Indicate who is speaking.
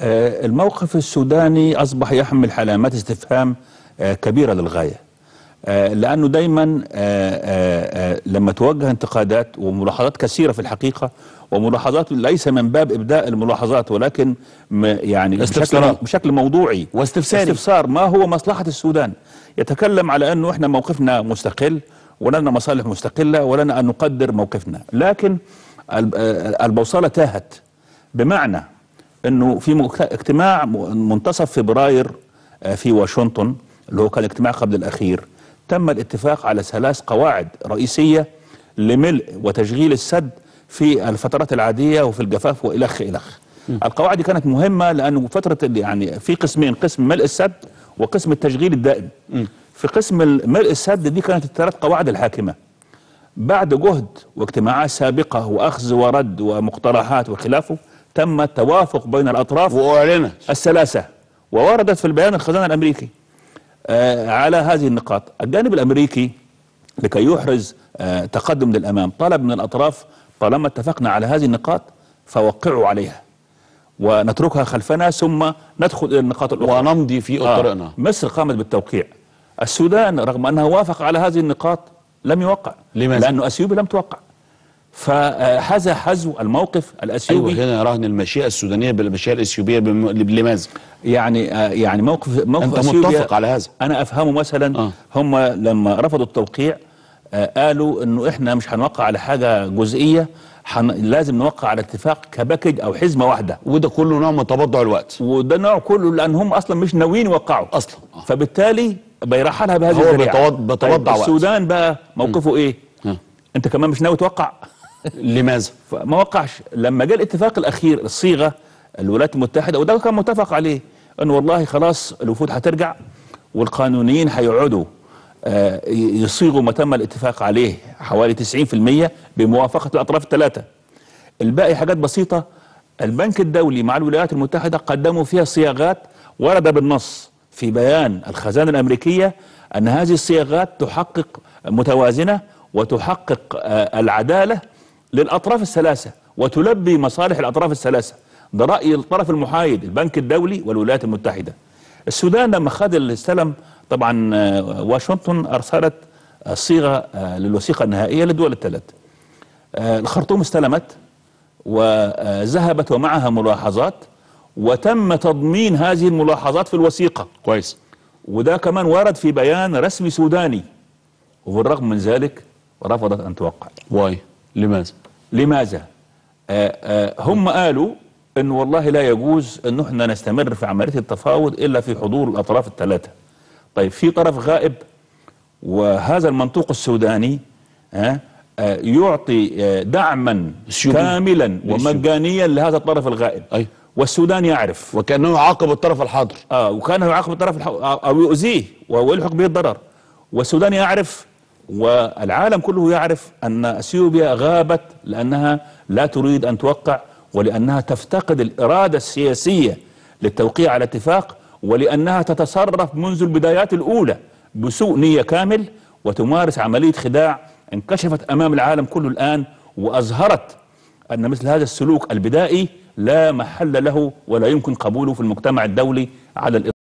Speaker 1: آه، الموقف السوداني أصبح يحمل علامات استفهام آه، كبيرة للغاية آه، لأنه دايما لما توجه انتقادات وملاحظات كثيرة في الحقيقة وملاحظات ليس من باب إبداء الملاحظات ولكن يعني بشكل, بشكل موضوعي واستفساري استفسار ما هو مصلحة السودان يتكلم على أنه إحنا موقفنا مستقل ولنا مصالح مستقلة ولنا أن نقدر موقفنا لكن البوصلة تاهت بمعنى انه في اجتماع منتصف فبراير آه، في واشنطن اللي هو كان اجتماع قبل الاخير تم الاتفاق على ثلاث قواعد رئيسيه لملء وتشغيل السد في الفترات العاديه وفي الجفاف والخ الخ. القواعد دي كانت مهمه لانه فتره اللي يعني في قسمين قسم ملء السد وقسم التشغيل الدائم. في قسم ملء السد دي كانت الثلاث قواعد الحاكمه. بعد جهد واجتماعات سابقه واخذ ورد ومقترحات وخلافه تم التوافق بين الأطراف وأعلنت الثلاثه ووردت في البيان الخزانة الأمريكي آه، على هذه النقاط الجانب الأمريكي لكي يحرز آه، تقدم للأمام طلب من الأطراف طالما اتفقنا على هذه النقاط فوقعوا عليها ونتركها خلفنا ثم ندخل إلى النقاط الأخرى ونمضي في اطرقنا آه مصر قامت بالتوقيع السودان رغم أنها وافق على هذه النقاط لم يوقع لماذا؟ لأنه أثيوبيا لم توقع فهذا حزو الموقف الأثيوبي أيوة هنا رهن المشيئة السودانية بالمشيئة الأثيوبية بم... لماذا؟ يعني آه، يعني موقف موقف أنت متفق على هذا أنا أفهمه مثلا آه. هم لما رفضوا التوقيع آه، قالوا إنه إحنا مش هنوقع على حاجة جزئية حن... لازم نوقع على اتفاق كباكج او حزمه واحده وده كله نوع من تبضع الوقت وده نوع كله لان هم اصلا مش ناويين يوقعوا اصلا آه. فبالتالي بيرحلها بهذه الطريقه هو بتوضع طيب، وقت السودان بقى موقفه م. ايه؟ م. آه. انت كمان مش ناوي توقع لماذا؟ ما وقعش لما جاء الاتفاق الاخير الصيغه الولايات المتحده وده كان متفق عليه ان والله خلاص الوفود هترجع والقانونيين هيقعدوا آه، يصيغوا ما تم الاتفاق عليه حوالي 90% بموافقه الاطراف الثلاثه. الباقي حاجات بسيطه البنك الدولي مع الولايات المتحده قدموا فيها صياغات ورد بالنص في بيان الخزانه الامريكيه ان هذه الصياغات تحقق متوازنه وتحقق آه، العداله للأطراف الثلاثة وتلبي مصالح الأطراف الثلاثة ده رأي الطرف المحايد البنك الدولي والولايات المتحدة السودان لما خد استلم طبعا آه، واشنطن أرسلت الصيغة آه، آه، للوثيقة النهائية للدول الثلاث الخرطوم استلمت وذهبت ومعها ملاحظات وتم تضمين هذه الملاحظات في الوثيقة كويس وده كمان ورد في بيان رسمي سوداني وبالرغم من ذلك رفضت أن توقع واي لماذا؟ لماذا؟ آه، آه، هم قالوا أن والله لا يجوز أن احنا نستمر في عملية التفاوض إلا في حضور الأطراف الثلاثة طيب في طرف غائب وهذا المنطوق السوداني ها آه، يعطي دعما كاملا ومجانيا لهذا الطرف الغائب أي. والسودان يعرف وكانه يعاقب الطرف الحاضر اه وكانه يعاقب الطرف الحاضر او يؤذيه ويلحق به الضرر والسودان يعرف والعالم كله يعرف أن أثيوبيا غابت لأنها لا تريد أن توقع ولأنها تفتقد الإرادة السياسية للتوقيع على اتفاق ولأنها تتصرف منذ البدايات الأولى بسوء نية كامل وتمارس عملية خداع انكشفت أمام العالم كله الآن وأظهرت أن مثل هذا السلوك البدائي لا محل له ولا يمكن قبوله في المجتمع الدولي على الإطلاق